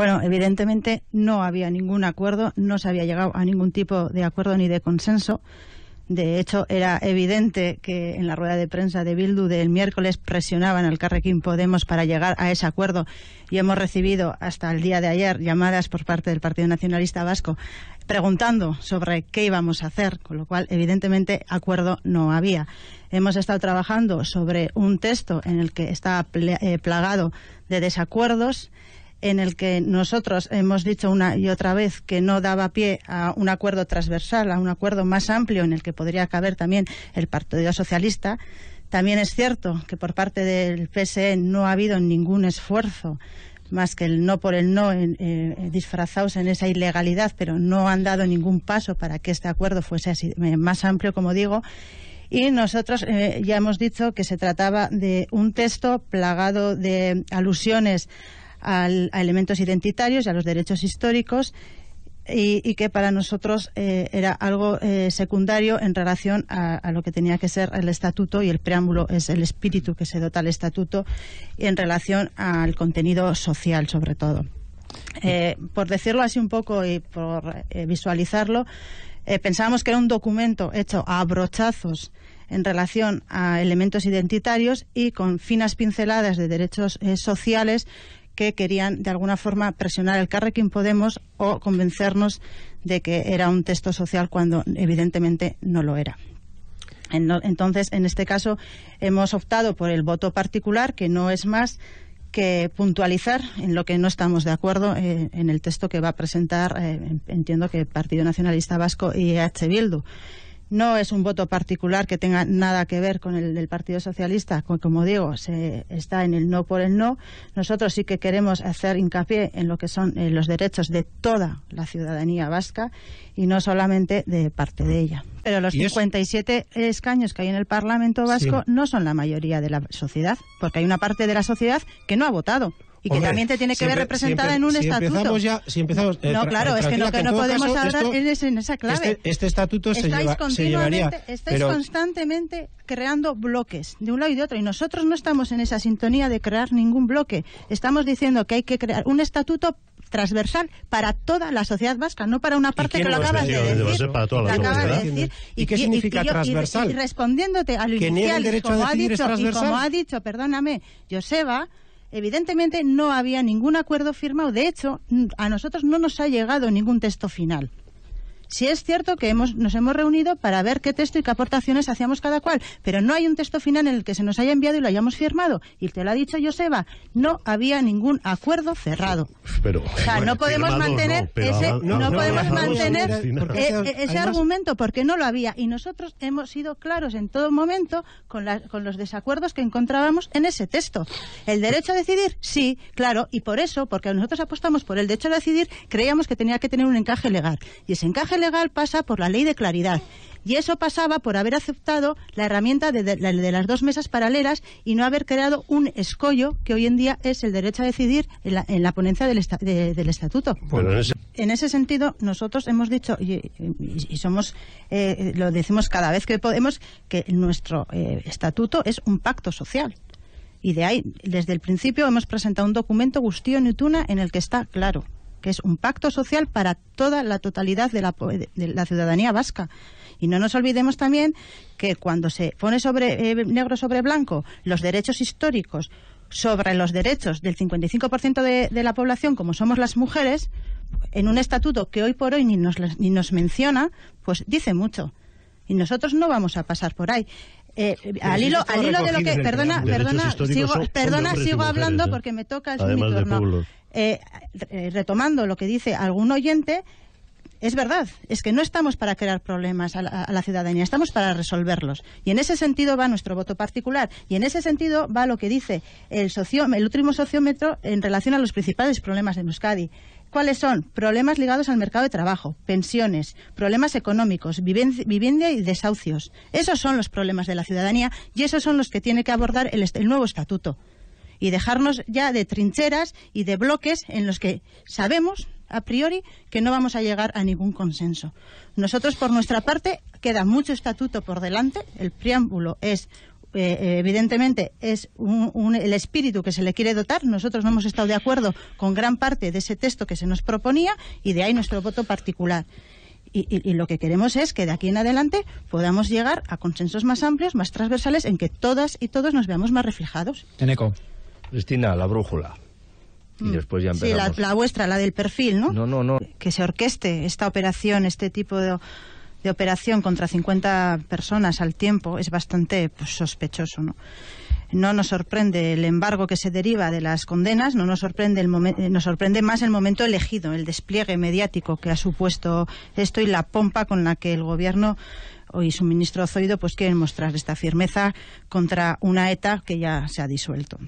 Bueno, evidentemente no había ningún acuerdo, no se había llegado a ningún tipo de acuerdo ni de consenso. De hecho, era evidente que en la rueda de prensa de Bildu del miércoles presionaban al Carrequín Podemos para llegar a ese acuerdo y hemos recibido hasta el día de ayer llamadas por parte del Partido Nacionalista Vasco preguntando sobre qué íbamos a hacer, con lo cual, evidentemente, acuerdo no había. Hemos estado trabajando sobre un texto en el que está eh, plagado de desacuerdos en el que nosotros hemos dicho una y otra vez que no daba pie a un acuerdo transversal, a un acuerdo más amplio en el que podría caber también el Partido Socialista. También es cierto que por parte del PSE no ha habido ningún esfuerzo más que el no por el no eh, disfrazados en esa ilegalidad, pero no han dado ningún paso para que este acuerdo fuese eh, más amplio, como digo. Y nosotros eh, ya hemos dicho que se trataba de un texto plagado de alusiones a elementos identitarios y a los derechos históricos y, que para nosotros eh, era algo eh, secundario en relación a, lo que tenía que ser el estatuto y el preámbulo es el espíritu que se dota al estatuto y en relación al contenido social sobre todo. Eh, por decirlo así un poco y por visualizarlo, pensábamos que era un documento hecho a brochazos en relación a elementos identitarios y con finas pinceladas de derechos sociales que querían de alguna forma presionar el Carrequín Podemos o convencernos de que era un texto social cuando evidentemente no lo era. Entonces, en este caso, hemos optado por el voto particular, que no es más que puntualizar en lo que no estamos de acuerdo eh, en el texto que va a presentar, eh, entiendo que el Partido Nacionalista Vasco y H. Bildu. No es un voto particular que tenga nada que ver con el del Partido Socialista, como digo, se está en el no por el no. Nosotros sí que queremos hacer hincapié en lo que son eh, los derechos de toda la ciudadanía vasca y no solamente de parte de ella. Pero los 57 escaños que hay en el Parlamento vasco no son la mayoría de la sociedad, porque hay una parte de la sociedad que no ha votado y que también te tiene que ver representada en un estatuto. si empezamos, eh, no, claro, es que lo que, no podemos hablar es en esa clave. Este, este estatuto estáis se, continuamente, Estáis constantemente creando bloques de un lado y de otro y nosotros no estamos en esa sintonía de crear ningún bloque. Estamos diciendo que hay que crear un estatuto transversal para toda la sociedad vasca, no para una parte que lo acabas de decir. ¿Y, qué significa transversal? Y, respondiéndote al inicial, como ha dicho, perdóname, Joseba, Evidentemente no había ningún acuerdo firmado. De hecho, a nosotros no nos ha llegado ningún texto final. Sí es cierto que hemos, nos hemos reunido para ver qué texto y qué aportaciones hacíamos cada cual, pero no hay un texto final en el que se nos haya enviado y lo hayamos firmado. Y te lo ha dicho Joseba, no había ningún acuerdo cerrado. Pero, no podemos mantener ese, argumento porque no lo había. Y nosotros hemos sido claros en todo momento con, con los desacuerdos que encontrábamos en ese texto. El derecho a decidir, sí, claro, y por eso, porque nosotros apostamos por el derecho a decidir, creíamos que tenía que tener un encaje legal. Y ese encaje legal pasa por la ley de claridad. Y eso pasaba por haber aceptado la herramienta de, las dos mesas paralelas y no haber creado un escollo que hoy en día es el derecho a decidir en la, ponencia del, estatuto. en, ese... sentido, nosotros hemos dicho, y, somos, eh, lo decimos cada vez que podemos, que nuestro eh, estatuto es un pacto social. Y de ahí, desde el principio, hemos presentado un documento, Gustío Nutuna en el que está claro que es un pacto social para toda la totalidad de la, ciudadanía vasca. Y no nos olvidemos también que cuando se pone sobre eh, negro sobre blanco los derechos históricos sobre los derechos del 55% de, de la población, como somos las mujeres, en un estatuto que hoy por hoy nos, ni nos menciona, pues dice mucho. Y nosotros no vamos a pasar por ahí. Eh, al hilo, de lo que. Perdona, perdona, sigo, hablando porque me toca el mi eh, retomando lo que dice algún oyente, es verdad, es que no estamos para crear problemas a la, ciudadanía, estamos para resolverlos. Y en ese sentido va nuestro voto particular. Y en ese sentido va lo que dice el, el último sociómetro en relación a los principales problemas de Euskadi. ¿Cuáles son? Problemas ligados al mercado de trabajo, pensiones, problemas económicos, vivienda y desahucios. Esos son los problemas de la ciudadanía y esos son los que tiene que abordar el, el nuevo estatuto. Y dejarnos ya de trincheras y de bloques en los que sabemos a priori que no vamos a llegar a ningún consenso. Nosotros, por nuestra parte, queda mucho estatuto por delante. El preámbulo es eh, eh, evidentemente es el espíritu que se le quiere dotar. Nosotros no hemos estado de acuerdo con gran parte de ese texto que se nos proponía y de ahí nuestro voto particular. Y, lo que queremos es que de aquí en adelante podamos llegar a consensos más amplios, más transversales, en que todas y todos nos veamos más reflejados. Cristina, la brújula. Y mm. después la, la vuestra, la del perfil, ¿no? No, no, no. Que se orqueste esta operación, este tipo de de operación contra 50 personas al tiempo es bastante pues, sospechoso, ¿no? no nos sorprende el embargo que se deriva de las condenas, no nos sorprende, el momento eh, nos sorprende más el momento elegido, el despliegue mediático que ha supuesto esto y la pompa con la que el gobierno y su ministro Zoido pues quieren mostrar esta firmeza contra una ETA que ya se ha disuelto.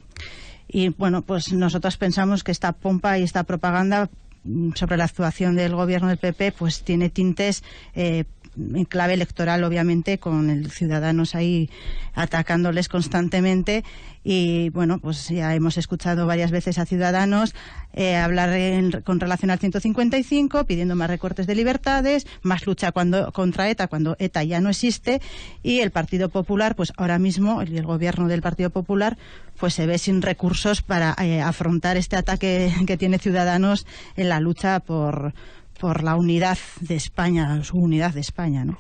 Y bueno, pues nosotros pensamos que esta pompa y esta propaganda mm, sobre la actuación del gobierno del PP pues tiene tintes eh, en clave electoral, obviamente, con el ciudadanos ahí atacándoles constantemente. Y bueno, pues ya hemos escuchado varias veces a ciudadanos eh, hablar con relación al 155, pidiendo más recortes de libertades, más lucha cuando, contra ETA cuando ETA ya no existe. Y el Partido Popular, pues ahora mismo, el, gobierno del Partido Popular, pues se ve sin recursos para eh, afrontar este ataque que tiene Ciudadanos en la lucha por por la unidad de España, su unidad de España, ¿no?